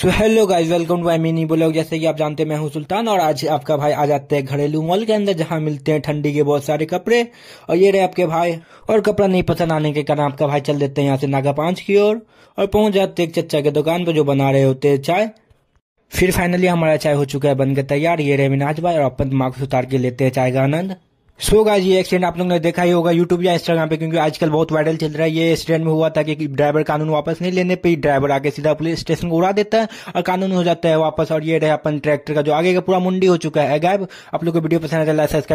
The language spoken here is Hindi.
so hello guys welcome to I mini blog जैसे कि आप जानते हैं मैं हूं सुल्तान और आज आपका भाई आ जाते हैं घरेलू मॉल के अंदर जहां मिलते हैं ठंडी के बहुत सारे कपड़े और ये रहे आपके भाई और कपड़ा नहीं पसंद आने के कारण आपका भाई चल देते हैं यहाँ से नागा पांच की ओर और, और पहुंच जाते एक चचा के दुकान पर जो बना रहे होते हैं चाय फिर फाइनली हमारा चाय हो चुका है बनकर तैयार ये रहे मिनाज भाई और अपन दिमाग से उतार के लेते हैं चाय का आनंद सो so गाइस ये एक्सीडेंट आप लोग ने देखा ही होगा यूट्यूब या इंस्टाग्राम पे क्योंकि आजकल बहुत वायरल चल रहा है ये एक्सीडेंट में हुआ था कि ड्राइवर कानून वापस नहीं लेने पे ड्राइवर आके सीधा पुलिस स्टेशन को उड़ा देता है और कानून हो जाता है वापस और ये रहा अपन ट्रैक्टर का जो आगे का पूरा मुंडी हो चुका है गायब आप लोग को वीडियो पसंद आता है सब्सक्राइब